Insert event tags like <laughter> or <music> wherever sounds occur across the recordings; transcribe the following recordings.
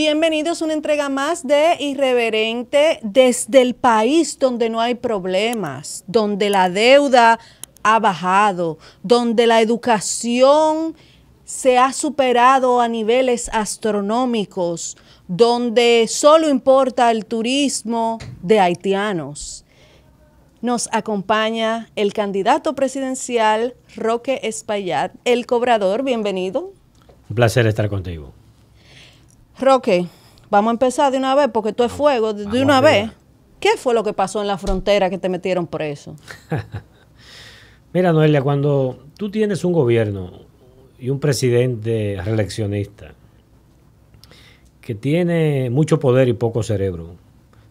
Bienvenidos a una entrega más de Irreverente desde el país donde no hay problemas, donde la deuda ha bajado, donde la educación se ha superado a niveles astronómicos, donde solo importa el turismo de haitianos. Nos acompaña el candidato presidencial Roque Espaillat, el cobrador, bienvenido. Un placer estar contigo. Roque, vamos a empezar de una vez porque tú es fuego, de, una vez. ¿Qué fue lo que pasó en la frontera que te metieron preso? <laughs> Mira, Noelia, cuando tú tienes un gobierno y un presidente reeleccionista que tiene mucho poder y poco cerebro,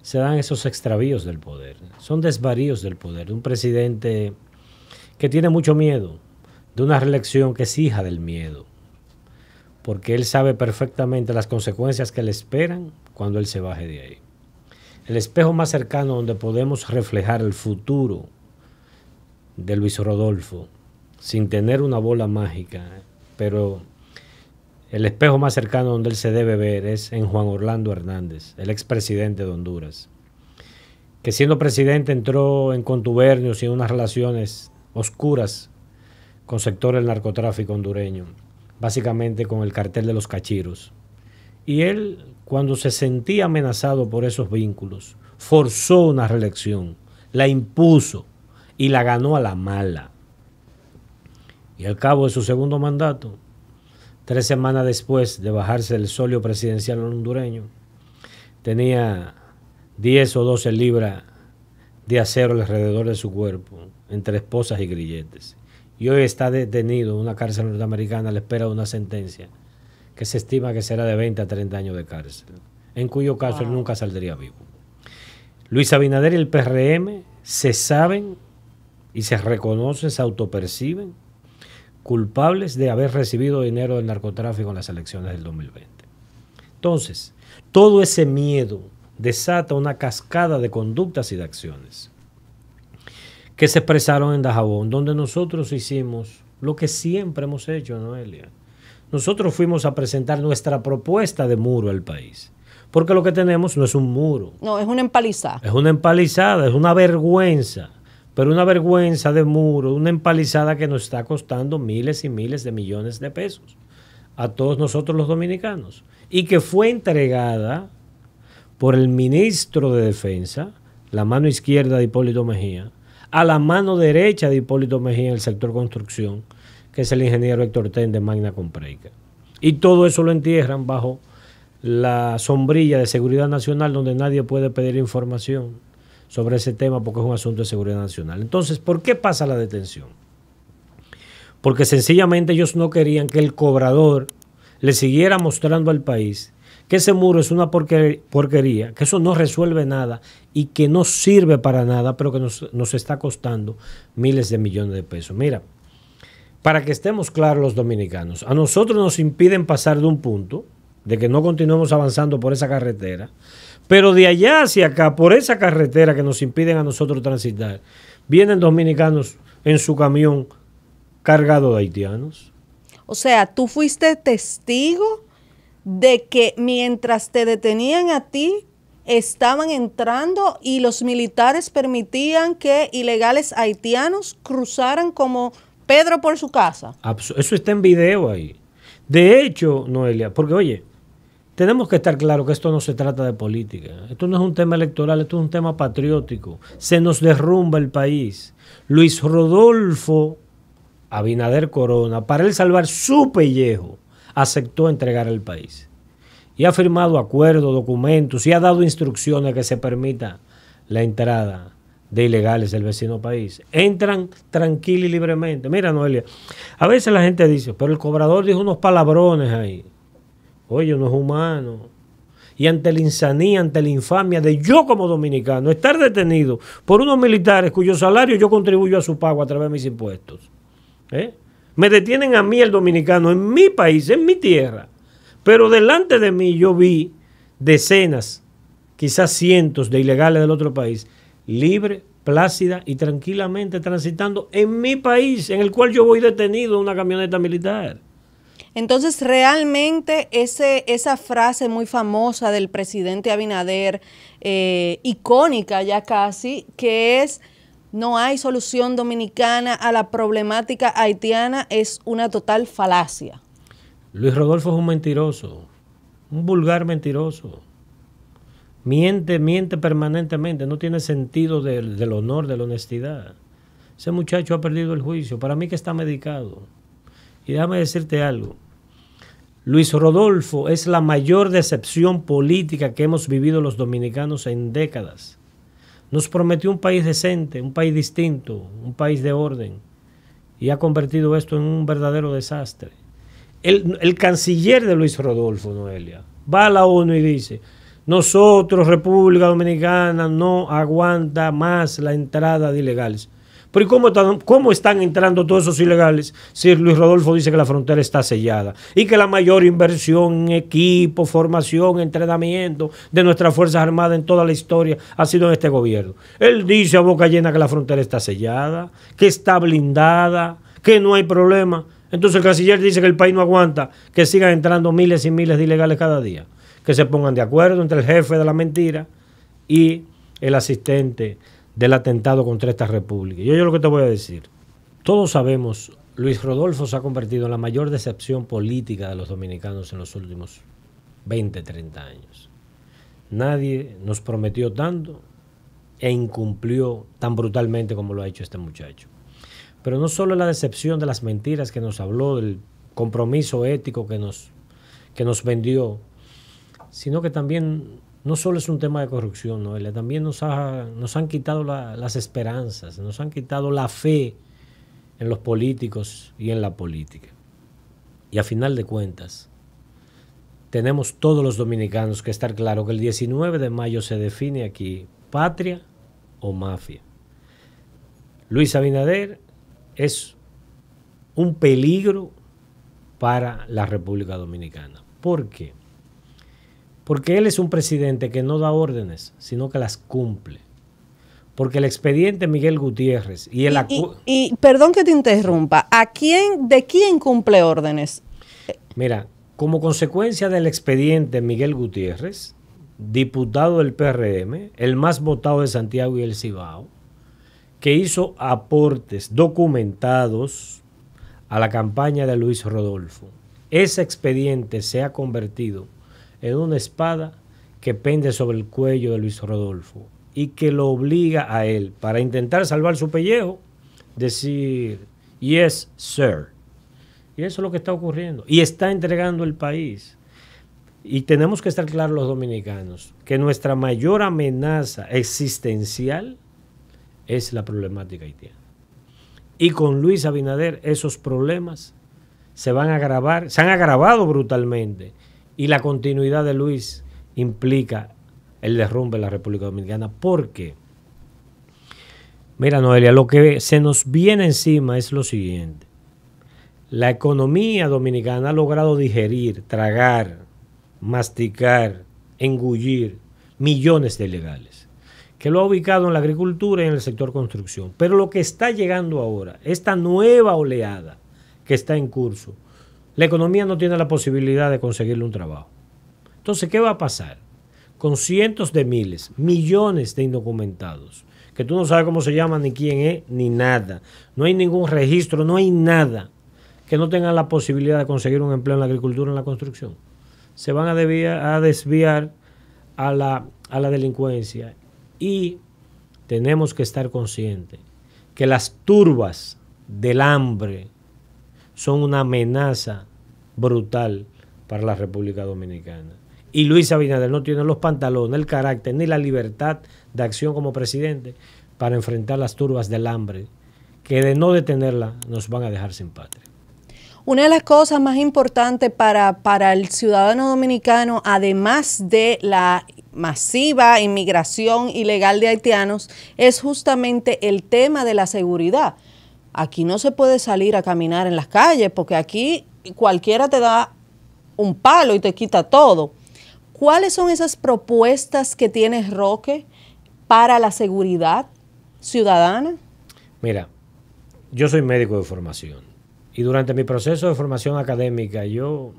se dan esos extravíos del poder. Son desvaríos del poder. Un presidente que tiene mucho miedo, de una reelección que es hija del miedo porque él sabe perfectamente las consecuencias que le esperan cuando él se baje de ahí. El espejo más cercano donde podemos reflejar el futuro de Luis Rodolfo, sin tener una bola mágica, pero el espejo más cercano donde él se debe ver es en Juan Orlando Hernández, el expresidente de Honduras, que siendo presidente entró en contubernios y en unas relaciones oscuras con sectores del narcotráfico hondureño básicamente con el cartel de los cachiros. Y él, cuando se sentía amenazado por esos vínculos, forzó una reelección, la impuso y la ganó a la mala. Y al cabo de su segundo mandato, tres semanas después de bajarse del solio presidencial hondureño, tenía 10 o 12 libras de acero alrededor de su cuerpo, entre esposas y grilletes y hoy está detenido en una cárcel norteamericana a la espera de una sentencia que se estima que será de 20 a 30 años de cárcel, en cuyo caso él nunca saldría vivo. Luis Abinader y el PRM se saben y se reconocen, se autoperciben culpables de haber recibido dinero del narcotráfico en las elecciones del 2020. Entonces, todo ese miedo desata una cascada de conductas y de acciones que se expresaron en Dajabón, donde nosotros hicimos lo que siempre hemos hecho, Noelia. Nosotros fuimos a presentar nuestra propuesta de muro al país. Porque lo que tenemos no es un muro. No, es una empalizada. Es una empalizada, es una vergüenza. Pero una vergüenza de muro, una empalizada que nos está costando miles y miles de millones de pesos a todos nosotros los dominicanos. Y que fue entregada por el ministro de Defensa, la mano izquierda de Hipólito Mejía, a la mano derecha de Hipólito Mejía en el sector construcción, que es el ingeniero Héctor Ten de Magna Compreica. Y todo eso lo entierran bajo la sombrilla de seguridad nacional donde nadie puede pedir información sobre ese tema porque es un asunto de seguridad nacional. Entonces, ¿por qué pasa la detención? Porque sencillamente ellos no querían que el cobrador le siguiera mostrando al país que ese muro es una porquería, que eso no resuelve nada y que no sirve para nada, pero que nos, está costando miles de millones de pesos. Mira, para que estemos claros los dominicanos, a nosotros nos impiden pasar de un punto, de que no continuemos avanzando por esa carretera, pero de allá hacia acá, por esa carretera que nos impiden a nosotros transitar, vienen dominicanos en su camión cargado de haitianos. O sea, tú fuiste testigo de que mientras te detenían a ti, estaban entrando y los militares permitían que ilegales haitianos cruzaran como Pedro por su casa. Eso está en video ahí. De hecho, Noelia, porque oye, tenemos que estar claros que esto no se trata de política. Esto no es un tema electoral, esto es un tema patriótico. Se nos derrumba el país. Luis Rodolfo Abinader Corona, para él salvar su pellejo, aceptó entregar el país y ha firmado acuerdos, documentos y ha dado instrucciones que se permita la entrada de ilegales del vecino país. Entran tranquilos y libremente. Mira, Noelia, a veces la gente dice, pero el cobrador dijo unos palabrones ahí. Oye, no es humano. Y ante la insanía, ante la infamia de yo como dominicano, estar detenido por unos militares cuyo salario yo contribuyo a su pago a través de mis impuestos. ¿eh? Me detienen a mí el dominicano en mi país, en mi tierra pero delante de mí yo vi decenas, quizás cientos de ilegales del otro país, libre, plácida y tranquilamente transitando en mi país, en el cual yo voy detenido en una camioneta militar. Entonces, realmente esa frase muy famosa del presidente Abinader, eh, icónica ya casi, que es, no hay solución dominicana a la problemática haitiana, es una total falacia. Luis Rodolfo es un mentiroso, un vulgar mentiroso. Miente, miente permanentemente, no tiene sentido del, honor, de la honestidad. Ese muchacho ha perdido el juicio, para mí que está medicado. Y déjame decirte algo. Luis Rodolfo es la mayor decepción política que hemos vivido los dominicanos en décadas. Nos prometió un país decente, un país distinto, un país de orden, y ha convertido esto en un verdadero desastre el, canciller de Luis Rodolfo Noelia va a la ONU y dice, nosotros, República Dominicana, no aguanta más la entrada de ilegales. Pero ¿y cómo están, cómo están entrando todos esos ilegales si Luis Rodolfo dice que la frontera está sellada y que la mayor inversión en equipo, formación, entrenamiento de nuestras Fuerzas Armadas en toda la historia ha sido en este gobierno? Él dice a boca llena que la frontera está sellada, que está blindada, que no hay problema. Entonces el canciller dice que el país no aguanta que sigan entrando miles y miles de ilegales cada día. Que se pongan de acuerdo entre el jefe de la mentira y el asistente del atentado contra esta república. Yo, yo lo que te voy a decir, todos sabemos, Luis Rodolfo se ha convertido en la mayor decepción política de los dominicanos en los últimos 20, 30 años. Nadie nos prometió tanto e incumplió tan brutalmente como lo ha hecho este muchacho. Pero no solo la decepción de las mentiras que nos habló, del compromiso ético que nos, que nos vendió, sino que también no solo es un tema de corrupción, Noelia, también nos, nos han quitado las esperanzas, nos han quitado la fe en los políticos y en la política. Y a final de cuentas, tenemos todos los dominicanos que estar claro que el 19 de mayo se define aquí patria o mafia. Luis Abinader es un peligro para la República Dominicana. ¿Por qué? Porque él es un presidente que no da órdenes, sino que las cumple. Porque el expediente Miguel Gutiérrez y el y, y, perdón que te interrumpa, ¿a quién de quién cumple órdenes? Mira, como consecuencia del expediente Miguel Gutiérrez, diputado del PRM, el más votado de Santiago y el Cibao, que hizo aportes documentados a la campaña de Luis Rodolfo. Ese expediente se ha convertido en una espada que pende sobre el cuello de Luis Rodolfo y que lo obliga a él para intentar salvar su pellejo, decir, yes, sir. Y eso es lo que está ocurriendo. Y está entregando el país. Y tenemos que estar claros los dominicanos que nuestra mayor amenaza existencial es la problemática haitiana. Y con Luis Abinader esos problemas se van a agravar, se han agravado brutalmente y la continuidad de Luis implica el derrumbe de la República Dominicana. ¿Por qué? Mira, Noelia, lo que se nos viene encima es lo siguiente. La economía dominicana ha logrado digerir, tragar, masticar, engullir millones de ilegales que lo ha ubicado en la agricultura y en el sector construcción. Pero lo que está llegando ahora, esta nueva oleada que está en curso, la economía no tiene la posibilidad de conseguirle un trabajo. Entonces, ¿qué va a pasar? Con cientos de miles, millones de indocumentados, que tú no sabes cómo se llaman, ni quién es, ni nada. No hay ningún registro, no hay nada que no tengan la posibilidad de conseguir un empleo en la agricultura, en la construcción. Se van a, desviar, a la, a la delincuencia y tenemos que estar conscientes que las turbas del hambre son una amenaza brutal para la República Dominicana. Y Luis Abinader no tiene los pantalones, el carácter ni la libertad de acción como presidente para enfrentar las turbas del hambre, que de no detenerla nos van a dejar sin patria. Una de las cosas más importantes para, el ciudadano dominicano, además de la masiva inmigración ilegal de haitianos, es justamente el tema de la seguridad. Aquí no se puede salir a caminar en las calles porque aquí cualquiera te da un palo y te quita todo. ¿Cuáles son esas propuestas que tiene Roque para la seguridad ciudadana? Mira, yo soy médico de formación y durante mi proceso de formación académica, yo,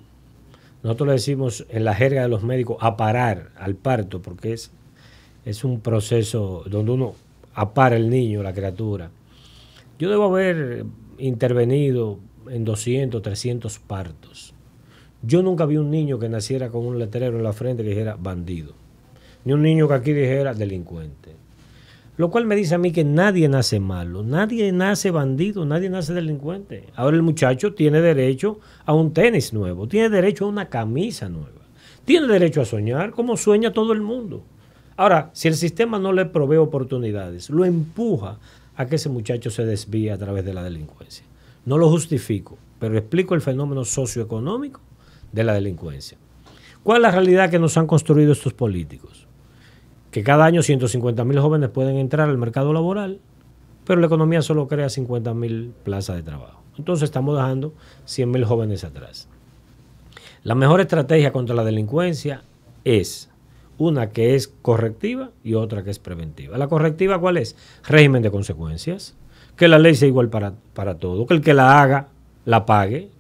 nosotros le decimos en la jerga de los médicos, aparar al parto, porque es, es un proceso donde uno apara el niño, la criatura. Yo debo haber intervenido en 200, 300 partos. Yo nunca vi un niño que naciera con un letrero en la frente que dijera bandido, ni un niño que aquí dijera delincuente. Lo cual me dice a mí que nadie nace malo, nadie nace bandido, nadie nace delincuente. Ahora el muchacho tiene derecho a un tenis nuevo, tiene derecho a una camisa nueva, tiene derecho a soñar como sueña todo el mundo. Ahora, si el sistema no le provee oportunidades, lo empuja a que ese muchacho se desvíe a través de la delincuencia. No lo justifico, pero explico el fenómeno socioeconómico de la delincuencia. ¿Cuál es la realidad que nos han construido estos políticos? que cada año 150.000 jóvenes pueden entrar al mercado laboral, pero la economía solo crea 50.000 plazas de trabajo. Entonces estamos dejando 100.000 jóvenes atrás. La mejor estrategia contra la delincuencia es una que es correctiva y otra que es preventiva. ¿La correctiva cuál es? Régimen de consecuencias. Que la ley sea igual para, para todo, que el que la haga la pague.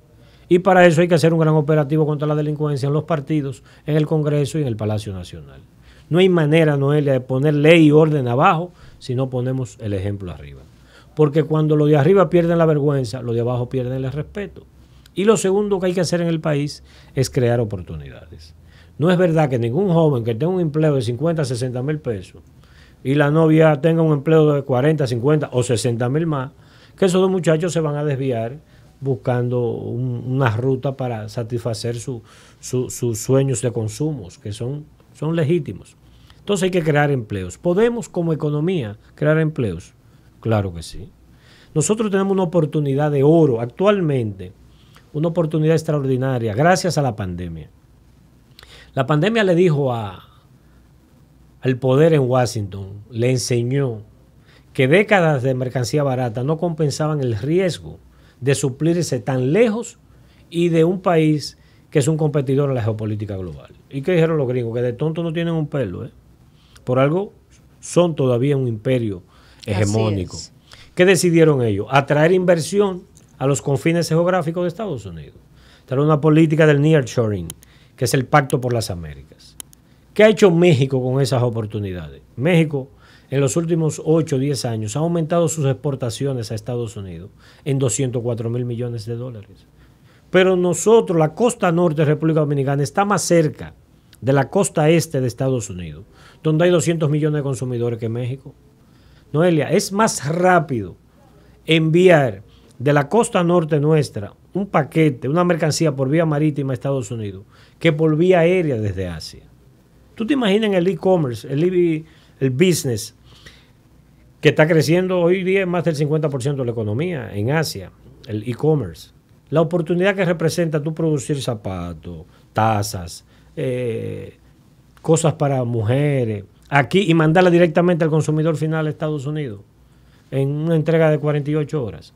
Y para eso hay que hacer un gran operativo contra la delincuencia en los partidos, en el Congreso y en el Palacio Nacional. No hay manera, Noelia, de poner ley y orden abajo si no ponemos el ejemplo arriba. Porque cuando los de arriba pierden la vergüenza, los de abajo pierden el respeto. Y lo segundo que hay que hacer en el país es crear oportunidades. No es verdad que ningún joven que tenga un empleo de 50, 60 mil pesos y la novia tenga un empleo de 40, 50 o 60 mil más, que esos dos muchachos se van a desviar buscando una ruta para satisfacer sus sueños de consumos, que son son legítimos. Entonces hay que crear empleos. ¿Podemos como economía crear empleos? Claro que sí. Nosotros tenemos una oportunidad de oro actualmente, una oportunidad extraordinaria gracias a la pandemia. La pandemia le dijo a, al poder en Washington, le enseñó que décadas de mercancía barata no compensaban el riesgo de suplirse tan lejos y de un país que es un competidor en la geopolítica global. ¿Y qué dijeron los gringos? Que de tonto no tienen un pelo. ¿eh? Por algo son todavía un imperio hegemónico. ¿Qué decidieron ellos? Atraer inversión a los confines geográficos de Estados Unidos. Traer una política del nearshoring, que es el pacto por las Américas. ¿Qué ha hecho México con esas oportunidades? México en los últimos 8 o 10 años ha aumentado sus exportaciones a Estados Unidos en 204 mil millones de dólares. Pero nosotros, la costa norte de República Dominicana, está más cerca de la costa este de Estados Unidos, donde hay 200 millones de consumidores que México. Noelia, es más rápido enviar de la costa norte nuestra un paquete, una mercancía por vía marítima a Estados Unidos, que por vía aérea desde Asia. ¿Tú te imaginas el e-commerce, e-, el, business, que está creciendo hoy día más del 50% de la economía en Asia, el e-commerce? la oportunidad que representa tú producir zapatos, tazas, eh, cosas para mujeres, aquí y mandarla directamente al consumidor final de Estados Unidos en una entrega de 48 horas.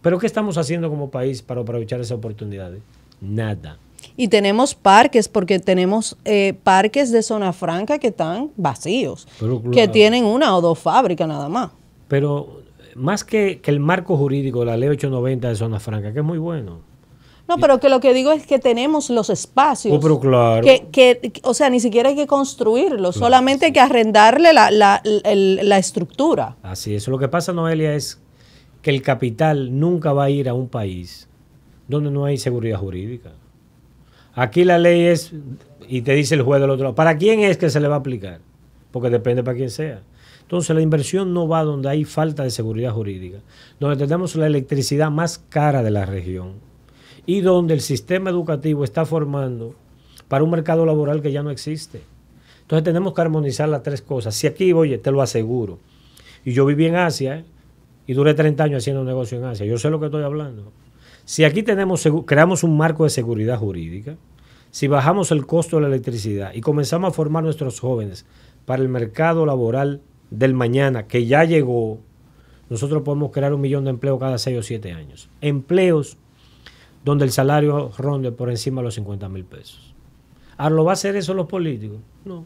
Pero ¿qué estamos haciendo como país para aprovechar esa oportunidad? Nada. Y tenemos parques, porque tenemos eh, parques de zona franca que están vacíos, que tienen una o dos fábricas nada más. Pero más que, el marco jurídico, la ley 890 de zona franca, que es muy bueno. No, pero que lo que digo es que tenemos los espacios. Oh, que, o sea, ni siquiera hay que construirlo solamente hay que arrendarle la, la, estructura. Así es. Lo que pasa, Noelia, es que el capital nunca va a ir a un país donde no hay seguridad jurídica. Aquí la ley es, y te dice el juez del otro lado, ¿para quién es que se le va a aplicar? Porque depende para quién sea. Entonces la inversión no va donde hay falta de seguridad jurídica, donde tenemos la electricidad más cara de la región y donde el sistema educativo está formando para un mercado laboral que ya no existe. Entonces tenemos que armonizar las tres cosas. Si aquí, oye, te lo aseguro. Y yo viví en Asia y duré 30 años haciendo un negocio en Asia. Yo sé lo que estoy hablando. Si aquí tenemos, creamos un marco de seguridad jurídica, si bajamos el costo de la electricidad y comenzamos a formar nuestros jóvenes para el mercado laboral del mañana que ya llegó, nosotros podemos crear un millón de empleos cada seis o siete años. Empleos donde el salario ronde por encima de los 50 mil pesos. Ah lo va a hacer eso los políticos? No.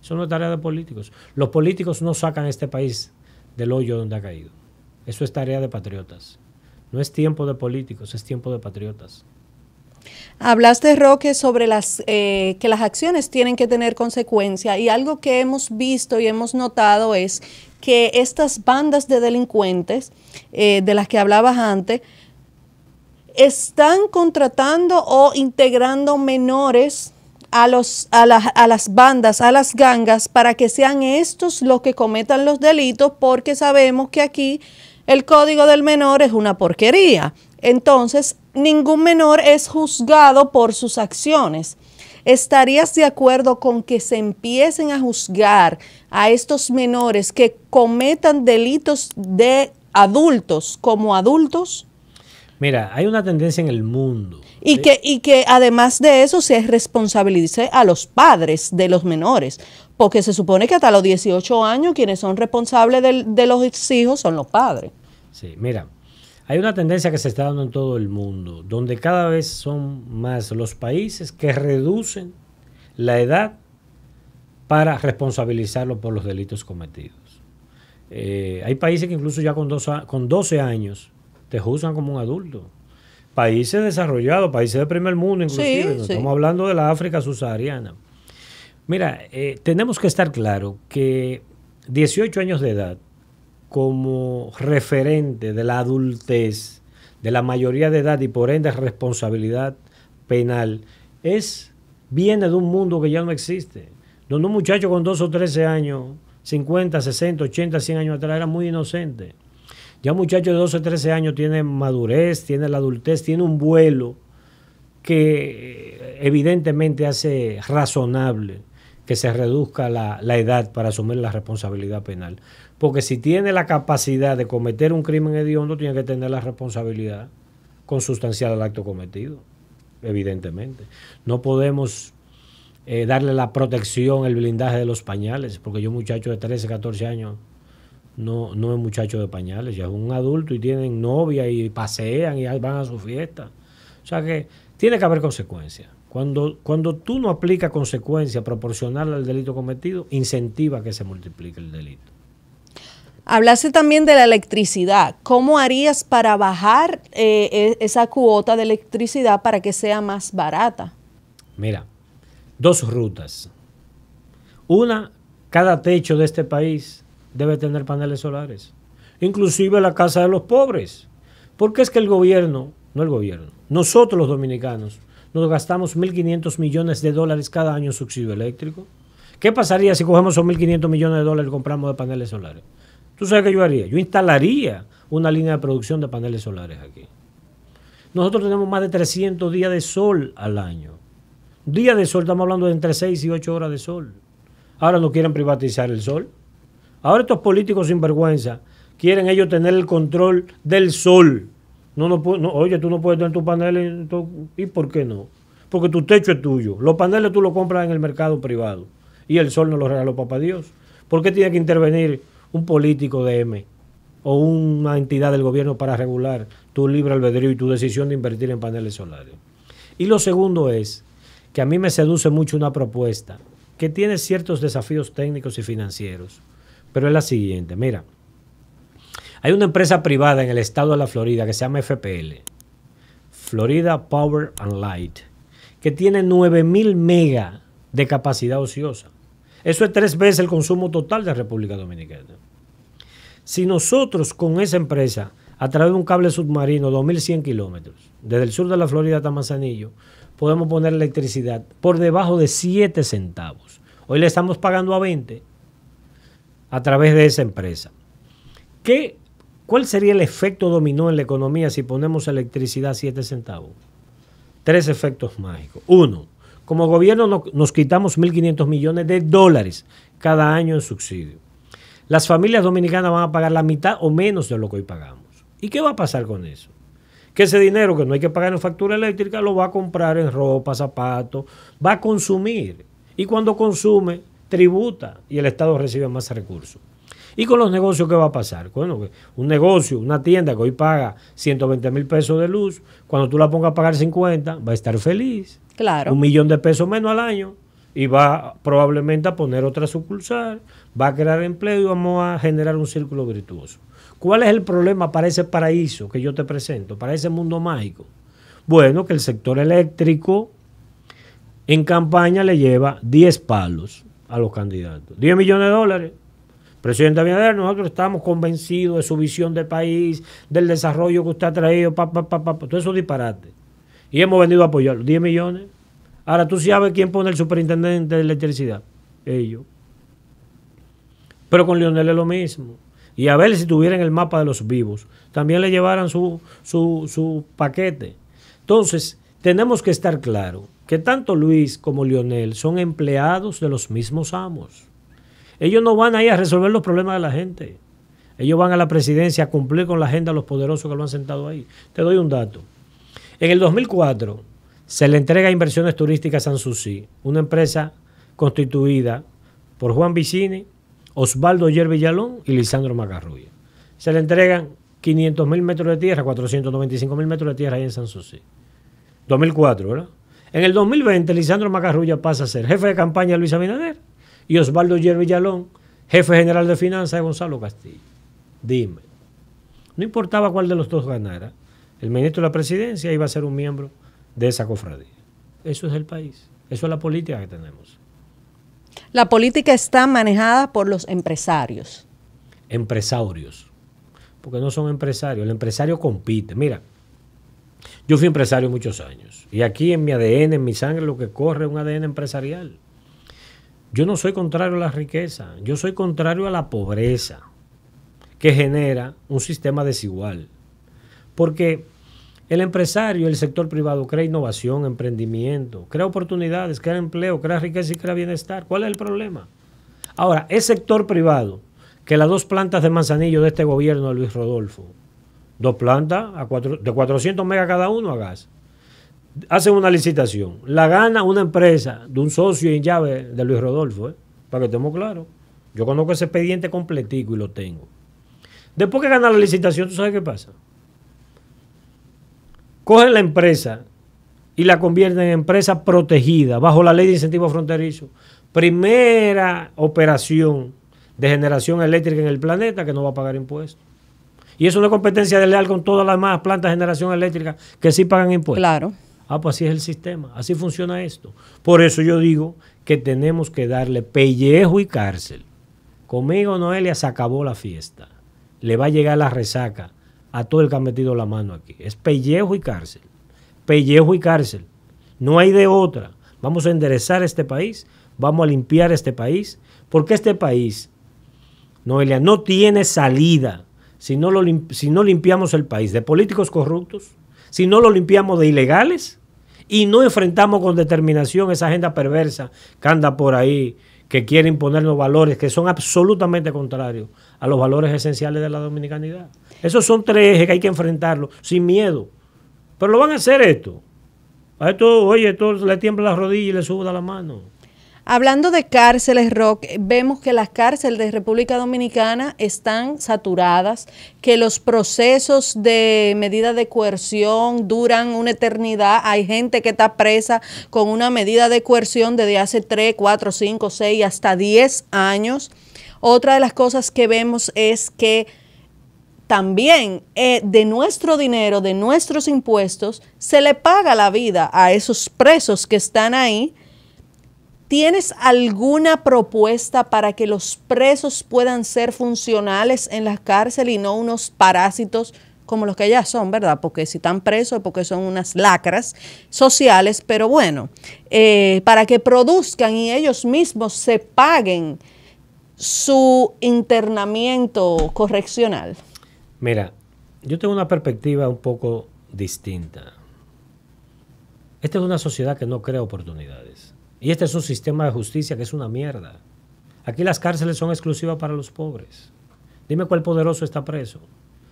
Eso no es tarea de políticos. Los políticos no sacan este país del hoyo donde ha caído. Eso es tarea de patriotas. No es tiempo de políticos, es tiempo de patriotas. Hablaste, Roque, sobre las, eh, que las acciones tienen que tener consecuencia y algo que hemos visto y hemos notado es que estas bandas de delincuentes eh, de las que hablabas antes están contratando o integrando menores a, a, a, las bandas, a las gangas, para que sean estos los que cometan los delitos, porque sabemos que aquí el código del menor es una porquería. Entonces, ningún menor es juzgado por sus acciones. ¿Estarías de acuerdo con que se empiecen a juzgar a estos menores que cometan delitos de adultos como adultos? Mira, hay una tendencia en el mundo. Y, que, y que además de eso se responsabilice a los padres de los menores, porque se supone que hasta los 18 años quienes son responsables de, de los hijos son los padres. Sí, mira, hay una tendencia que se está dando en todo el mundo, donde cada vez son más los países que reducen la edad para responsabilizarlo por los delitos cometidos. Eh, hay países que incluso ya con 12, años te juzgan como un adulto. Países desarrollados, países de primer mundo inclusive, estamos hablando de la África subsahariana. Mira, eh, tenemos que estar claro que 18 años de edad como referente de la adultez, de la mayoría de edad y por ende responsabilidad penal, es, viene de un mundo que ya no existe, donde un muchacho con 12 o 13 años, 50, 60, 80, 100 años atrás era muy inocente. Ya un muchacho de 12 o 13 años tiene madurez, tiene la adultez, tiene un vuelo que eh, evidentemente hace razonable que se reduzca la, la edad para asumir la responsabilidad penal. Porque si tiene la capacidad de cometer un crimen hediondo, tiene que tener la responsabilidad consustancial al acto cometido, evidentemente. No podemos eh, darle la protección, el blindaje de los pañales, porque yo muchacho de 13, 14 años no, no es muchacho de pañales, ya es un adulto y tienen novia y pasean y van a su fiesta. O sea que tiene que haber consecuencias. Cuando, cuando tú no aplicas consecuencias proporcional al delito cometido, incentiva que se multiplique el delito. Hablaste también de la electricidad. ¿Cómo harías para bajar eh, e, esa cuota de electricidad para que sea más barata? Mira, dos rutas. Una, cada techo de este país debe tener paneles solares, inclusive la casa de los pobres. Porque es que el gobierno, no el gobierno, nosotros los dominicanos nos gastamos 1.500 millones de dólares cada año en subsidio eléctrico. ¿Qué pasaría si cogemos esos 1.500 millones de dólares y compramos de paneles solares? ¿Tú sabes qué yo haría? Yo instalaría una línea de producción de paneles solares aquí. Nosotros tenemos más de 300 días de sol al año. Días de sol, estamos hablando de entre 6 y 8 horas de sol. Ahora no quieren privatizar el sol. Ahora estos políticos sinvergüenza quieren ellos tener el control del sol. No, no, oye, tú no puedes tener tus paneles. ¿Y por qué no? Porque tu techo es tuyo. Los paneles tú los compras en el mercado privado. Y el sol no lo regaló papá Dios. ¿Por qué tiene que intervenir un político de M o una entidad del gobierno para regular tu libre albedrío y tu decisión de invertir en paneles solares. Y lo segundo es que a mí me seduce mucho una propuesta que tiene ciertos desafíos técnicos y financieros, pero es la siguiente, mira, hay una empresa privada en el estado de la Florida que se llama FPL, Florida Power and Light, que tiene 9.000 mega de capacidad ociosa. Eso es tres veces el consumo total de República Dominicana. Si nosotros con esa empresa, a través de un cable submarino, 2.100 kilómetros, desde el sur de la Florida hasta Manzanillo, podemos poner electricidad por debajo de 7 centavos. Hoy le estamos pagando a 20 a través de esa empresa. ¿Qué, ¿Cuál sería el efecto dominó en la economía si ponemos electricidad a 7 centavos? Tres efectos mágicos. Uno, como gobierno nos quitamos 1.500 millones de dólares cada año en subsidio. Las familias dominicanas van a pagar la mitad o menos de lo que hoy pagamos. ¿Y qué va a pasar con eso? Que ese dinero que no hay que pagar en factura eléctrica lo va a comprar en ropa, zapatos, va a consumir. Y cuando consume, tributa y el Estado recibe más recursos. ¿Y con los negocios qué va a pasar? Bueno, un negocio, una tienda que hoy paga 120 mil pesos de luz, cuando tú la pongas a pagar 50, va a estar feliz. Claro. Un millón de pesos menos al año y va probablemente a poner otra sucursal, va a crear empleo y vamos a generar un círculo virtuoso. ¿Cuál es el problema para ese paraíso que yo te presento, para ese mundo mágico? Bueno, que el sector eléctrico en campaña le lleva 10 palos a los candidatos, 10 millones de dólares Presidente Abinader, nosotros estamos convencidos de su visión de país, del desarrollo que usted ha traído, pa, pa, pa, pa, todo eso disparate. Y hemos venido a apoyarlo, 10 millones. Ahora tú sabes quién pone el superintendente de electricidad, ellos. Pero con Lionel es lo mismo. Y a ver si tuvieran el mapa de los vivos, también le llevaran su, su paquete. Entonces, tenemos que estar claro que tanto Luis como Lionel son empleados de los mismos amos. Ellos no van ahí a resolver los problemas de la gente. Ellos van a la presidencia a cumplir con la agenda de los poderosos que lo han sentado ahí. Te doy un dato. En el 2004 se le entrega inversiones turísticas a Sanssouci, una empresa constituida por Juan Vicini, Osvaldo Yer Villalón y Lisandro Macarrulla. Se le entregan 500 mil metros de tierra, 495 mil metros de tierra ahí en Sanssouci. 2004, ¿verdad? En el 2020, Lisandro Macarrulla pasa a ser jefe de campaña de Luis Abinader y Osvaldo Yalón, jefe general de finanzas de Gonzalo Castillo. Dime, no importaba cuál de los dos ganara, el ministro de la presidencia iba a ser un miembro de esa cofradía. Eso es el país, eso es la política que tenemos. La política está manejada por los empresarios. Empresarios, porque no son empresarios, el empresario compite. Mira, yo fui empresario muchos años y aquí en mi ADN, en mi sangre, lo que corre es un ADN empresarial. Yo no soy contrario a la riqueza, yo soy contrario a la pobreza que genera un sistema desigual. Porque el empresario, el sector privado crea innovación, emprendimiento, crea oportunidades, crea empleo, crea riqueza y crea bienestar. ¿Cuál es el problema? Ahora, es sector privado que las dos plantas de manzanillo de este gobierno de Luis Rodolfo, dos plantas de 400 megas cada uno a gas, hacen una licitación, la gana una empresa de un socio en llave de Luis Rodolfo, ¿eh? para que estemos claros. Yo conozco ese expediente completico y lo tengo. Después que gana la licitación, ¿tú sabes qué pasa? Cogen la empresa y la convierten en empresa protegida bajo la ley de incentivo fronterizo. Primera operación de generación eléctrica en el planeta que no va a pagar impuestos. Y eso es una competencia leal con todas las demás plantas de generación eléctrica que sí pagan impuestos. Claro. Ah, pues así es el sistema, así funciona esto. Por eso yo digo que tenemos que darle pellejo y cárcel. Conmigo, Noelia, se acabó la fiesta. Le va a llegar la resaca a todo el que ha metido la mano aquí. Es pellejo y cárcel. Pellejo y cárcel. No hay de otra. Vamos a enderezar este país, vamos a limpiar este país, porque este país, Noelia, no tiene salida si no, lo, si no limpiamos el país de políticos corruptos, si no lo limpiamos de ilegales y no enfrentamos con determinación esa agenda perversa que anda por ahí, que quiere imponernos valores que son absolutamente contrarios a los valores esenciales de la dominicanidad. Esos son tres ejes que hay que enfrentarlos sin miedo. Pero lo van a hacer esto. A esto, oye, esto le tiembla la rodilla y le sube la mano. Hablando de cárceles, Rock, vemos que las cárceles de República Dominicana están saturadas, que los procesos de medida de coerción duran una eternidad. Hay gente que está presa con una medida de coerción desde hace 3, 4, 5, 6, hasta 10 años. Otra de las cosas que vemos es que también eh, de nuestro dinero, de nuestros impuestos, se le paga la vida a esos presos que están ahí ¿Tienes alguna propuesta para que los presos puedan ser funcionales en las cárcel y no unos parásitos como los que ya son, verdad? Porque si están presos, porque son unas lacras sociales, pero bueno, eh, para que produzcan y ellos mismos se paguen su internamiento correccional. Mira, yo tengo una perspectiva un poco distinta. Esta es una sociedad que no crea oportunidades. Y este es un sistema de justicia que es una mierda. Aquí las cárceles son exclusivas para los pobres. Dime cuál poderoso está preso.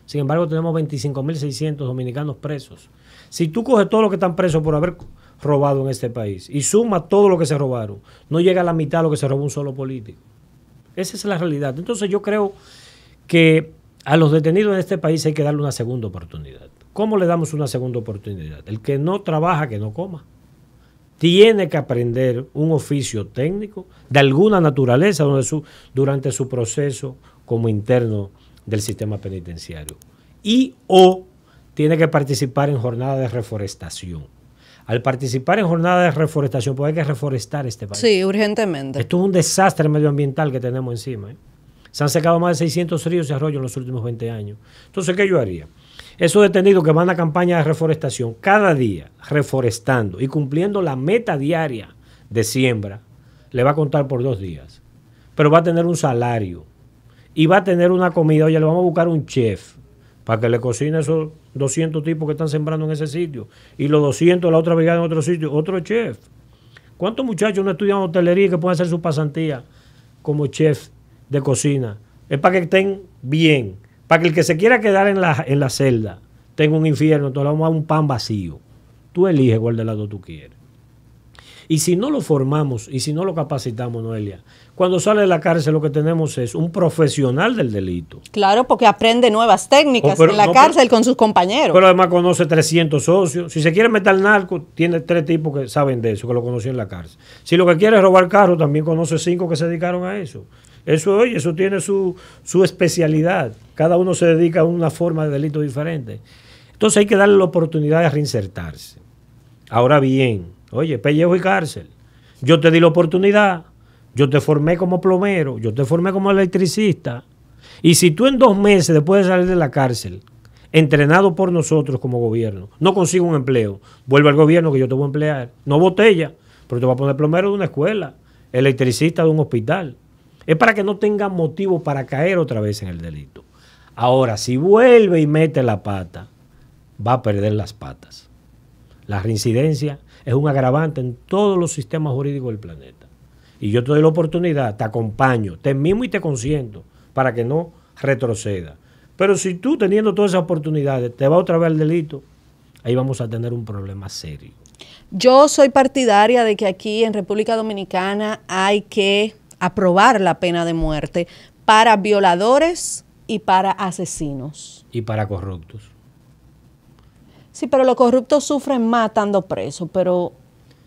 Sin embargo, tenemos 25.600 dominicanos presos. Si tú coges todo lo que están presos por haber robado en este país y suma todo lo que se robaron, no llega a la mitad lo que se robó un solo político. Esa es la realidad. Entonces yo creo que a los detenidos en este país hay que darle una segunda oportunidad. ¿Cómo le damos una segunda oportunidad? El que no trabaja, que no coma tiene que aprender un oficio técnico de alguna naturaleza durante su proceso como interno del sistema penitenciario. Y o tiene que participar en jornada de reforestación. Al participar en jornada de reforestación, pues hay que reforestar este país. Sí, urgentemente. Esto es un desastre medioambiental que tenemos encima. ¿eh? Se han secado más de 600 ríos y arroyos en los últimos 20 años. Entonces, ¿qué yo haría? Esos detenidos que van a campaña de reforestación, cada día reforestando y cumpliendo la meta diaria de siembra, le va a contar por dos días. Pero va a tener un salario y va a tener una comida. Oye, le vamos a buscar un chef para que le cocine a esos 200 tipos que están sembrando en ese sitio. Y los 200 la otra brigada en otro sitio, otro chef. ¿Cuántos muchachos no estudian hotelería que pueden hacer su pasantía como chef de cocina? Es para que estén bien para que el que se quiera quedar en la, en la celda tenga un infierno, entonces lo vamos a un pan vacío. Tú eliges cuál de lado tú quieres. Y si no lo formamos y si no lo capacitamos, Noelia, cuando sale de la cárcel lo que tenemos es un profesional del delito. Claro, porque aprende nuevas técnicas oh, en la cárcel con sus compañeros. Pero además conoce 300 socios. Si se quiere meter al narco, tiene tres tipos que saben de eso, que lo conoció en la cárcel. Si lo que quiere es robar carro, también conoce cinco que se dedicaron a eso. Eso oye, eso tiene su, especialidad. Cada uno se dedica a una forma de delito diferente. Entonces hay que darle la oportunidad de reinsertarse. Ahora bien, oye, pellejo y cárcel. Yo te di la oportunidad, yo te formé como plomero, yo te formé como electricista. Y si tú en dos meses después de salir de la cárcel, entrenado por nosotros como gobierno, no consigo un empleo, vuelve al gobierno que yo te voy a emplear. No botella, pero te va a poner plomero de una escuela, electricista de un hospital. Es para que no tenga motivo para caer otra vez en el delito. Ahora, si vuelve y mete la pata, va a perder las patas. La reincidencia es un agravante en todos los sistemas jurídicos del planeta. Y yo te doy la oportunidad, te acompaño, te mimo y te consiento para que no retroceda. Pero si tú teniendo todas esas oportunidades te va otra vez al delito, ahí vamos a tener un problema serio. Yo soy partidaria de que aquí en República Dominicana hay que aprobar la pena de muerte para violadores y para asesinos. Y para corruptos. Sí, pero los corruptos sufren más tanto presos, pero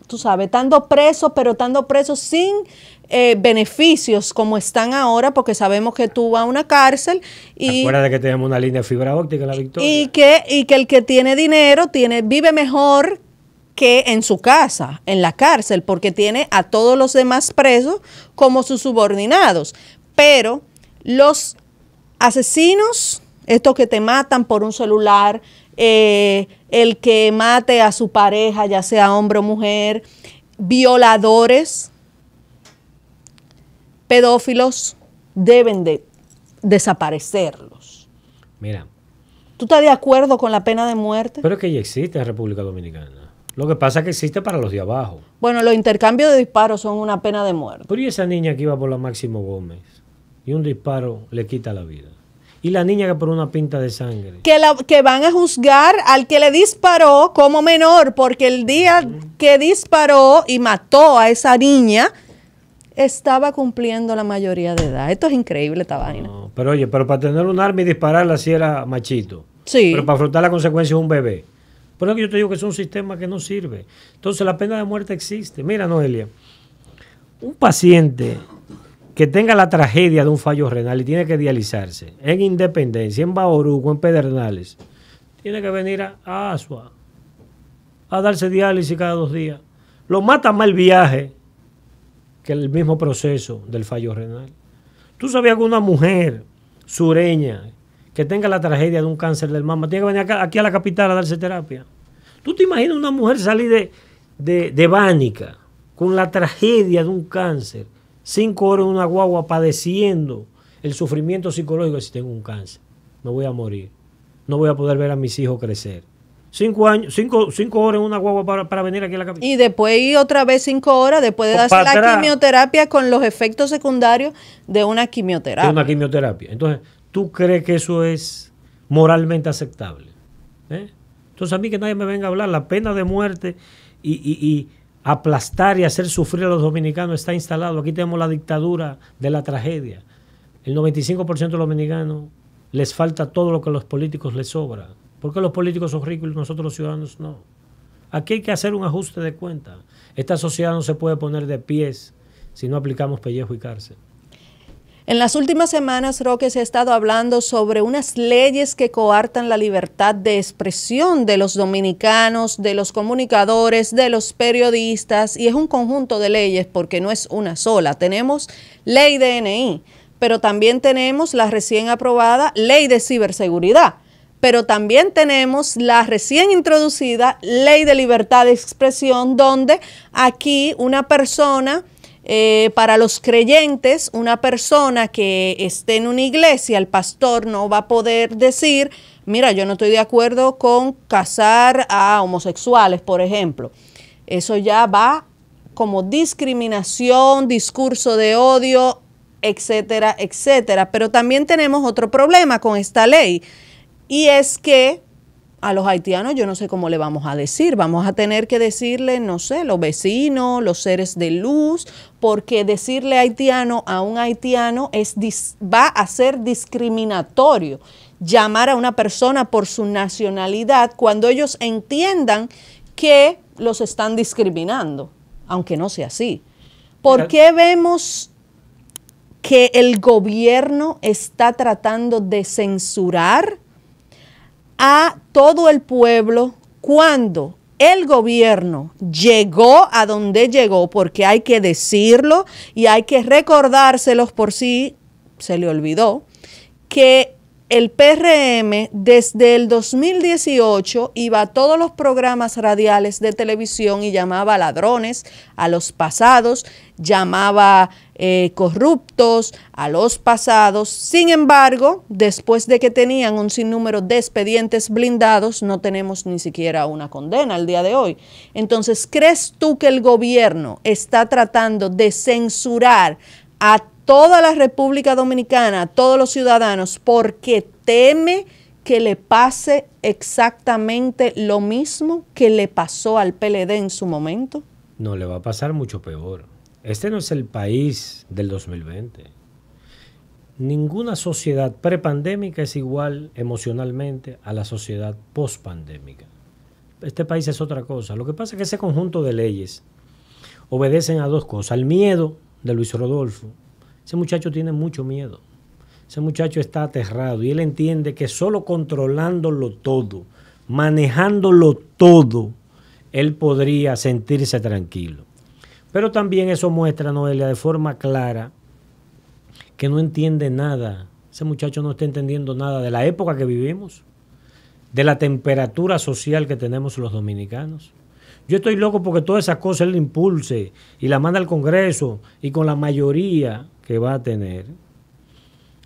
tú sabes, tanto presos, pero tanto presos sin eh, beneficios como están ahora, porque sabemos que tú vas a una cárcel y... Acuérdate que tenemos una línea de fibra óptica la Victoria. Y que, y que el que tiene dinero tiene, vive mejor que en su casa, en la cárcel, porque tiene a todos los demás presos como sus subordinados. Pero los asesinos, estos que te matan por un celular, eh, el que mate a su pareja, ya sea hombre o mujer, violadores, pedófilos, deben de desaparecerlos. Mira. ¿Tú estás de acuerdo con la pena de muerte? Pero que ya existe en República Dominicana. Lo que pasa es que existe para los de abajo. Bueno, los intercambios de disparos son una pena de muerte. Pero y esa niña que iba por la Máximo Gómez y un disparo le quita la vida. Y la niña que por una pinta de sangre. Que, que van a juzgar al que le disparó como menor, porque el día que disparó y mató a esa niña, estaba cumpliendo la mayoría de edad. Esto es increíble esta vaina. No, pero oye, pero para tener un arma y dispararla si era machito. Sí. Pero para afrontar la consecuencia es un bebé. Por eso yo te digo que es un sistema que no sirve. Entonces la pena de muerte existe. Mira, Noelia, un paciente que tenga la tragedia de un fallo renal y tiene que dializarse en Independencia, en Bauruco, en Pedernales, tiene que venir a, Asua a darse diálisis cada dos días. Lo mata más el viaje que el mismo proceso del fallo renal. ¿Tú sabías que una mujer sureña que tenga la tragedia de un cáncer del mama tiene que venir aquí a la capital a darse terapia? ¿Tú te imaginas una mujer salir de, Bánica con la tragedia de un cáncer? Cinco horas en una guagua padeciendo el sufrimiento psicológico si tengo un cáncer. Me voy a morir. No voy a poder ver a mis hijos crecer. Cinco, años, horas en una guagua para, venir aquí a la capital. Y después ir otra vez cinco horas después de hacer la quimioterapia con los efectos secundarios de una quimioterapia. De una quimioterapia. Entonces, ¿tú crees que eso es moralmente aceptable? ¿Eh? Entonces a mí que nadie me venga a hablar, la pena de muerte y, aplastar y hacer sufrir a los dominicanos está instalado. Aquí tenemos la dictadura de la tragedia. El 95% de los dominicanos les falta todo lo que a los políticos les sobra. ¿Por qué los políticos son ricos y nosotros los ciudadanos no. Aquí hay que hacer un ajuste de cuentas. Esta sociedad no se puede poner de pies si no aplicamos pellejo y cárcel. En las últimas semanas, Roque, se ha estado hablando sobre unas leyes que coartan la libertad de expresión de los dominicanos, de los comunicadores, de los periodistas, y es un conjunto de leyes porque no es una sola. Tenemos ley de pero también tenemos la recién aprobada ley de ciberseguridad, pero también tenemos la recién introducida ley de libertad de expresión, donde aquí una persona eh, para los creyentes, una persona que esté en una iglesia, el pastor no va a poder decir, mira, yo no estoy de acuerdo con casar a homosexuales, por ejemplo. Eso ya va como discriminación, discurso de odio, etcétera, etcétera. Pero también tenemos otro problema con esta ley y es que a los haitianos yo no sé cómo le vamos a decir. Vamos a tener que decirle, no sé, los vecinos, los seres de luz, porque decirle haitiano a un haitiano es, va a ser discriminatorio. Llamar a una persona por su nacionalidad cuando ellos entiendan que los están discriminando, aunque no sea así. ¿Por qué vemos que el gobierno está tratando de censurar? a todo el pueblo cuando el gobierno llegó a donde llegó, porque hay que decirlo y hay que recordárselos por si sí, se le olvidó, que el PRM desde el 2018 iba a todos los programas radiales de televisión y llamaba a ladrones, a los pasados, llamaba eh, corruptos, a los pasados. Sin embargo, después de que tenían un sinnúmero de expedientes blindados, no tenemos ni siquiera una condena al día de hoy. Entonces, ¿crees tú que el gobierno está tratando de censurar a toda la República Dominicana, a todos los ciudadanos, porque teme que le pase exactamente lo mismo que le pasó al PLD en su momento? No, le va a pasar mucho peor. Este no es el país del 2020. Ninguna sociedad prepandémica es igual emocionalmente a la sociedad pospandémica. Este país es otra cosa. Lo que pasa es que ese conjunto de leyes obedecen a dos cosas. Al miedo de Luis Rodolfo. Ese muchacho tiene mucho miedo. Ese muchacho está aterrado y él entiende que solo controlándolo todo, manejándolo todo, él podría sentirse tranquilo. Pero también eso muestra, Noelia, de forma clara, que no entiende nada. Ese muchacho no está entendiendo nada de la época que vivimos, de la temperatura social que tenemos los dominicanos. Yo estoy loco porque todas esas cosas él le impulse y la manda al Congreso y con la mayoría que va a tener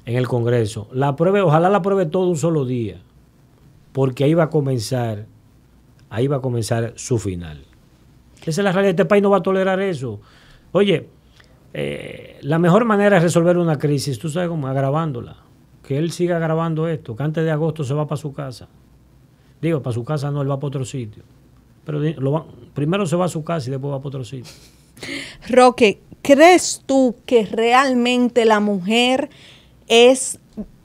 en el Congreso, la apruebe, ojalá la apruebe todo un solo día, porque ahí va a comenzar, ahí va a comenzar su final. Esa es la realidad. Este país no va a tolerar eso. Oye, eh, la mejor manera de resolver una crisis, tú sabes cómo, agravándola. Que él siga agravando esto, que antes de agosto se va para su casa. Digo, para su casa no, él va para otro sitio. Pero primero se va a su casa y después va para otro sitio. <laughs> Roque, ¿crees tú que realmente la mujer es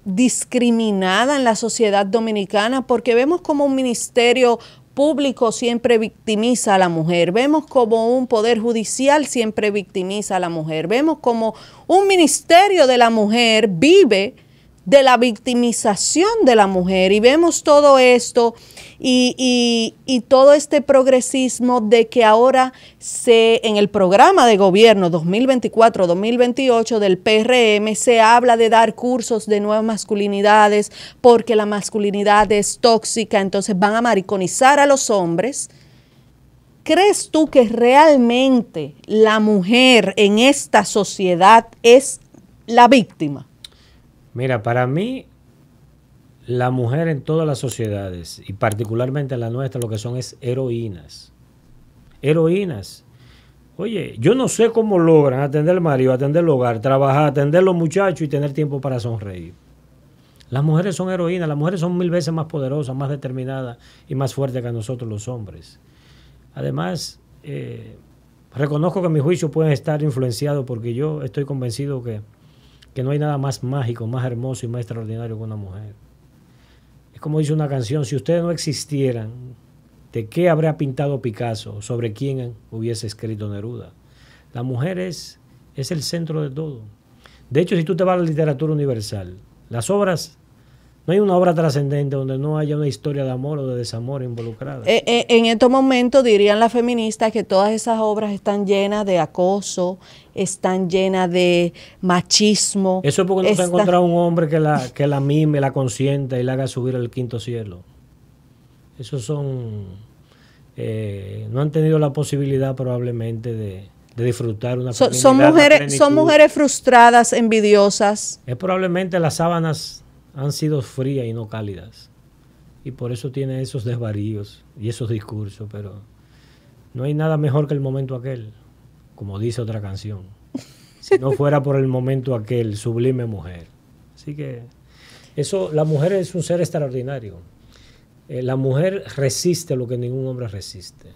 discriminada en la sociedad dominicana? Porque vemos como un ministerio público siempre victimiza a la mujer, vemos como un poder judicial siempre victimiza a la mujer, vemos como un ministerio de la mujer vive de la victimización de la mujer. Y vemos todo esto y, todo este progresismo de que ahora se, en el programa de gobierno 2024-2028 del PRM se habla de dar cursos de nuevas masculinidades porque la masculinidad es tóxica, entonces van a mariconizar a los hombres. ¿Crees tú que realmente la mujer en esta sociedad es la víctima? Mira, para mí, la mujer en todas las sociedades, y particularmente en la nuestra, lo que son es heroínas. Heroínas. Oye, yo no sé cómo logran atender al marido, atender el hogar, trabajar, atender los muchachos y tener tiempo para sonreír. Las mujeres son heroínas, las mujeres son mil veces más poderosas, más determinadas y más fuertes que nosotros los hombres. Además, eh, reconozco que mis juicios pueden estar influenciados porque yo estoy convencido que que no hay nada más mágico, más hermoso y más extraordinario que una mujer. Es como dice una canción, si ustedes no existieran, ¿de qué habría pintado Picasso? ¿Sobre quién hubiese escrito Neruda? La mujer es, es el centro de todo. De hecho, si tú te vas a la literatura universal, las obras no hay una obra trascendente donde no haya una historia de amor o de desamor involucrada. Eh, eh, en estos momentos dirían las feministas que todas esas obras están llenas de acoso, están llenas de machismo. Eso es porque no se ha encontrado un hombre que la, que la mime, la consienta y la haga subir al quinto cielo. Esos son... Eh, no han tenido la posibilidad probablemente de, disfrutar una Son mujeres frustradas, envidiosas. Es probablemente las sábanas han sido frías y no cálidas. Y por eso tiene esos desvaríos y esos discursos, pero no hay nada mejor que el momento aquel, como dice otra canción. Si no fuera por el momento aquel, sublime mujer. Así que eso, la mujer es un ser extraordinario. Eh, la mujer resiste lo que ningún hombre resiste.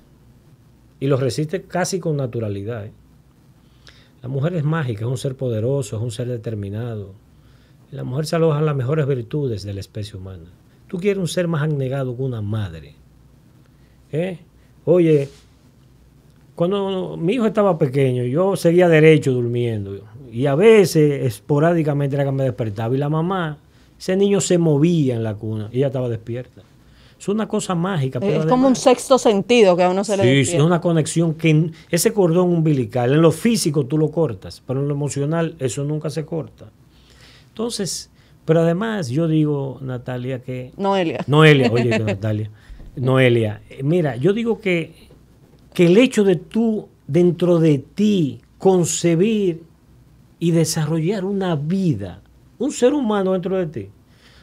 Y lo resiste casi con naturalidad. ¿eh? La mujer es mágica, es un ser poderoso, es un ser determinado la mujer se alojan las mejores virtudes de la especie humana. Tú quieres un ser más anegado que una madre. ¿Eh? Oye, cuando mi hijo estaba pequeño, yo seguía derecho durmiendo. Y a veces, esporádicamente, era que me despertaba. Y la mamá, ese niño se movía en la cuna. Y ella estaba despierta. Es una cosa mágica. es como un sexto sentido que a uno se le despierta. Sí, es una conexión que ese cordón umbilical, en lo físico tú lo cortas, pero en lo emocional eso nunca se corta. Entonces, pero además yo digo, Natalia, que... Noelia. Noelia, oye, <laughs> Natalia. Noelia, eh, mira, yo digo que, que el hecho de tú, dentro de ti, concebir y desarrollar una vida, un ser humano dentro de ti,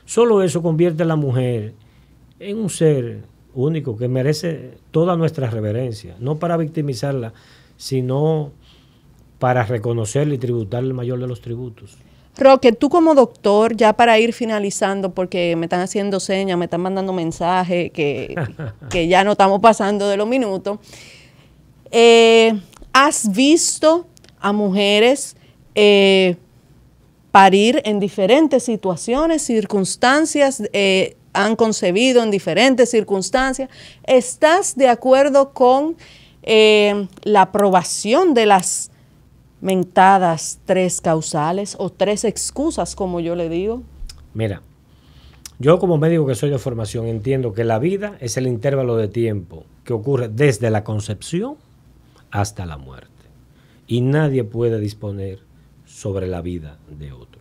solo eso convierte a la mujer en un ser único que merece toda nuestra reverencia, no para victimizarla, sino para reconocerle y tributarle el mayor de los tributos. Roque, tú como doctor, ya para ir finalizando, porque me están haciendo señas, me están mandando mensajes, que, <laughs> ya no estamos pasando de los minutos, eh, ¿has visto a mujeres eh, parir en diferentes situaciones, circunstancias? Eh, han concebido en diferentes circunstancias. ¿Estás de acuerdo con la aprobación de las mentadas tres causales o tres excusas, como yo le digo? Mira, yo como médico que soy de formación entiendo que la vida es el intervalo de tiempo que ocurre desde la concepción hasta la muerte. Y nadie puede disponer sobre la vida de otro.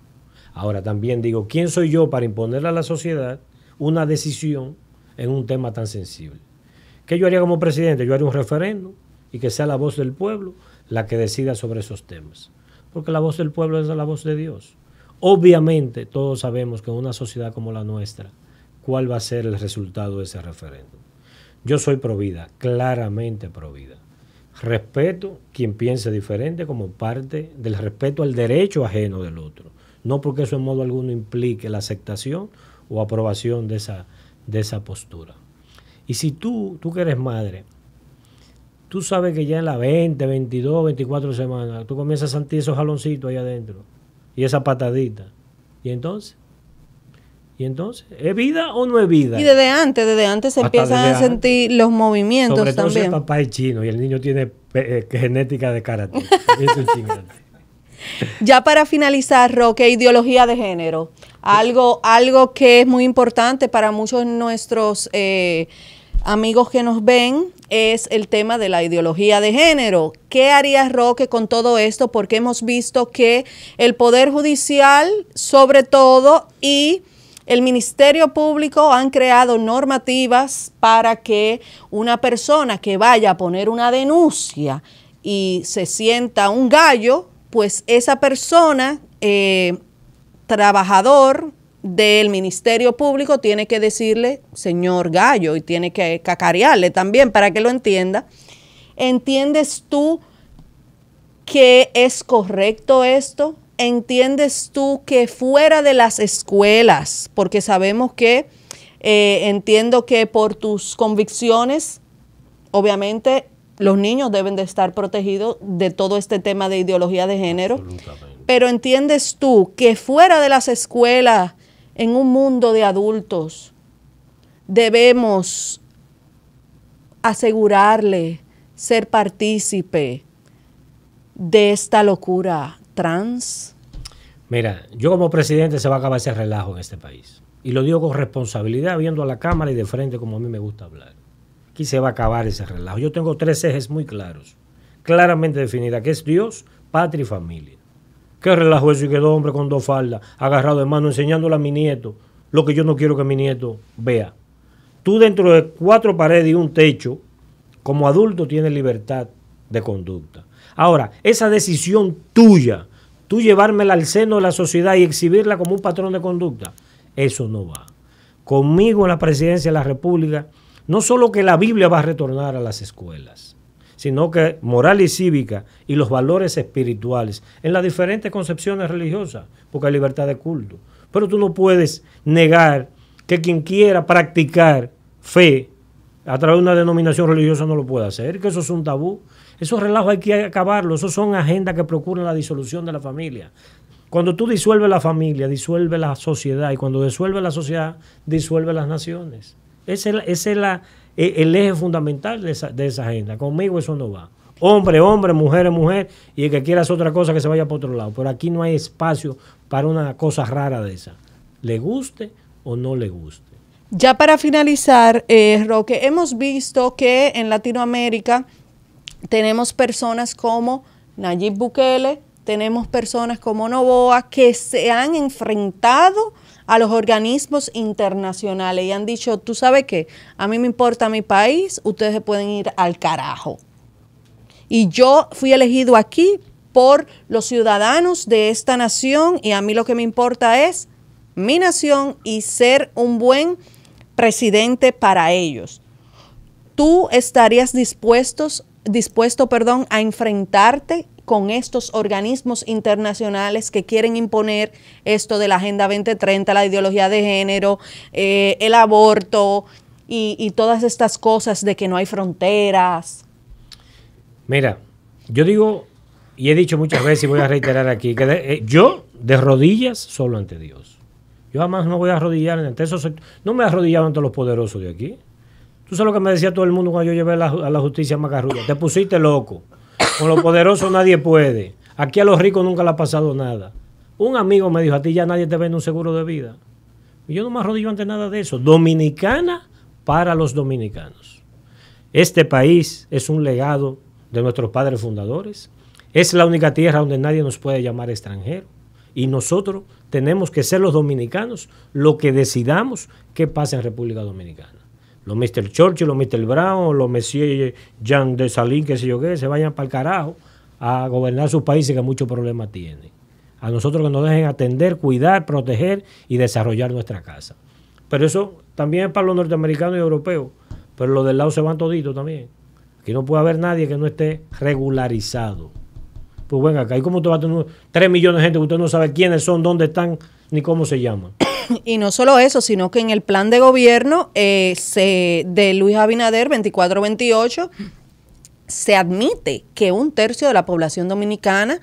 Ahora también digo, ¿quién soy yo para imponerle a la sociedad una decisión en un tema tan sensible? ¿Qué yo haría como presidente? Yo haría un referéndum y que sea la voz del pueblo la que decida sobre esos temas. Porque la voz del pueblo es la voz de Dios. Obviamente todos sabemos que en una sociedad como la nuestra, cuál va a ser el resultado de ese referéndum. Yo soy provida, claramente provida. Respeto quien piense diferente como parte del respeto al derecho ajeno del otro. No porque eso en modo alguno implique la aceptación o aprobación de esa, de esa postura. Y si tú, tú que eres madre, tú sabes que ya en la 20, 22, 24 semanas, tú comienzas a sentir esos jaloncitos ahí adentro y esa patadita. ¿Y entonces? ¿Y entonces? ¿Es vida o no es vida? Y desde antes, desde antes se empiezan a sentir los movimientos Sobre todo el papá es chino y el niño tiene eh, eh, genética de karate. <laughs> Eso es ya para finalizar, Roque, ideología de género. Algo, algo que es muy importante para muchos de nuestros eh, amigos que nos ven, es el tema de la ideología de género. ¿Qué haría Roque con todo esto? Porque hemos visto que el Poder Judicial, sobre todo, y el Ministerio Público han creado normativas para que una persona que vaya a poner una denuncia y se sienta un gallo, pues esa persona, eh, trabajador, del Ministerio Público tiene que decirle señor Gallo y tiene que cacarearle también para que lo entienda. ¿Entiendes tú que es correcto esto? ¿Entiendes tú que fuera de las escuelas, porque sabemos que eh, entiendo que por tus convicciones, obviamente los niños deben de estar protegidos de todo este tema de ideología de género, pero entiendes tú que fuera de las escuelas en un mundo de adultos, debemos asegurarle ser partícipe de esta locura trans? Mira, yo como presidente se va a acabar ese relajo en este país. Y lo digo con responsabilidad, viendo a la cámara y de frente como a mí me gusta hablar. Aquí se va a acabar ese relajo. Yo tengo tres ejes muy claros, claramente definidas, que es Dios, patria y familia. Qué relajo eso y quedó hombre con dos faldas, agarrado de mano, enseñándole a mi nieto lo que yo no quiero que mi nieto vea. Tú dentro de cuatro paredes y un techo, como adulto tienes libertad de conducta. Ahora, esa decisión tuya, tú llevármela al seno de la sociedad y exhibirla como un patrón de conducta, eso no va. Conmigo en la presidencia de la República, no solo que la Biblia va a retornar a las escuelas, sino que moral y cívica y los valores espirituales en las diferentes concepciones religiosas, porque hay libertad de culto. Pero tú no puedes negar que quien quiera practicar fe a través de una denominación religiosa no lo puede hacer, que eso es un tabú. Esos relajos hay que acabarlos, esos son agendas que procuran la disolución de la familia. Cuando tú disuelves la familia, disuelve la sociedad, y cuando disuelve la sociedad, disuelve las naciones. es es la e-, el eje fundamental de esa, agenda. Conmigo eso no va. Hombre, hombre, mujer, mujer, y el que quieras otra cosa que se vaya para otro lado. Pero aquí no hay espacio para una cosa rara de esa. Le guste o no le guste. Ya para finalizar, eh, Roque, hemos visto que en Latinoamérica tenemos personas como Nayib Bukele, tenemos personas como Novoa que se han enfrentado a los organismos internacionales y han dicho, tú sabes que a mí me importa mi país, ustedes se pueden ir al carajo. Y yo fui elegido aquí por los ciudadanos de esta nación y a mí lo que me importa es mi nación y ser un buen presidente para ellos. ¿Tú estarías dispuestos, dispuesto perdón, a enfrentarte con estos organismos internacionales que quieren imponer esto de la Agenda 2030, la ideología de género, eh, el aborto y, todas estas cosas de que no hay fronteras. Mira, yo digo, y he dicho muchas veces y voy a reiterar aquí, que eh, yo de rodillas solo ante Dios. Yo jamás no voy a arrodillar ante esos. No me he arrodillado ante los poderosos de aquí. Tú sabes lo que me decía todo el mundo cuando yo llevé a la justicia macarrulla. Te pusiste loco. Con lo poderoso nadie puede. Aquí a los ricos nunca le ha pasado nada. Un amigo me dijo, a ti ya nadie te vende un seguro de vida. Y yo no me arrodillo ante nada de eso. Dominicana para los dominicanos. Este país es un legado de nuestros padres fundadores. Es la única tierra donde nadie nos puede llamar extranjero. Y nosotros tenemos que ser los dominicanos lo que decidamos que pase en República Dominicana los Mr. Churchill, los Mr. Brown, los messieurs Jean de Salín, qué sé yo qué, se vayan para el carajo a gobernar sus países que muchos problemas tienen. A nosotros que nos dejen atender, cuidar, proteger y desarrollar nuestra casa. Pero eso también es para los norteamericanos y europeos. Pero los del lado se van toditos también. Aquí no puede haber nadie que no esté regularizado. Pues bueno, acá, hay como usted va a tener 3 millones de gente que usted no sabe quiénes son, dónde están? ni cómo se llama. <coughs> Y no solo eso, sino que en el plan de gobierno eh, de Luis Abinader 24-28 se admite que un tercio de la población dominicana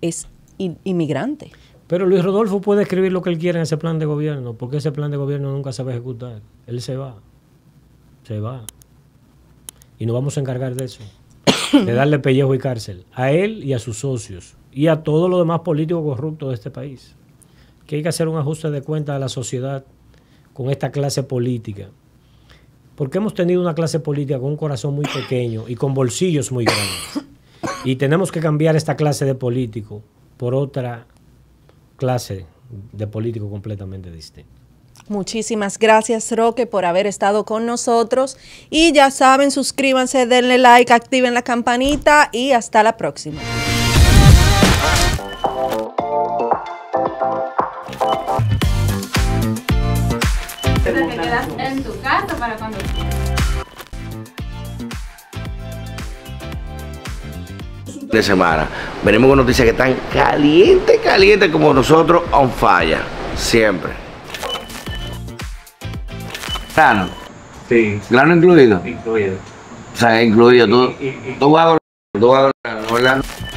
es inmigrante. Pero Luis Rodolfo puede escribir lo que él quiera en ese plan de gobierno, porque ese plan de gobierno nunca se va a ejecutar. Él se va. Se va. Y nos vamos a encargar de eso. <coughs> De darle pellejo y cárcel. A él y a sus socios. Y a todos los demás políticos corruptos de este país que hay que hacer un ajuste de cuenta a la sociedad con esta clase política. Porque hemos tenido una clase política con un corazón muy pequeño y con bolsillos muy grandes. Y tenemos que cambiar esta clase de político por otra clase de político completamente distinta. Muchísimas gracias Roque por haber estado con nosotros y ya saben, suscríbanse, denle like, activen la campanita y hasta la próxima. en tu casa para cuando de semana. Venimos con noticias que están caliente, caliente como nosotros on falla. Siempre. Grano. Sí. Grano incluido. Incluido. O sea, incluido. tú, tú vas a dormir, tú vas a dormir, ¿verdad?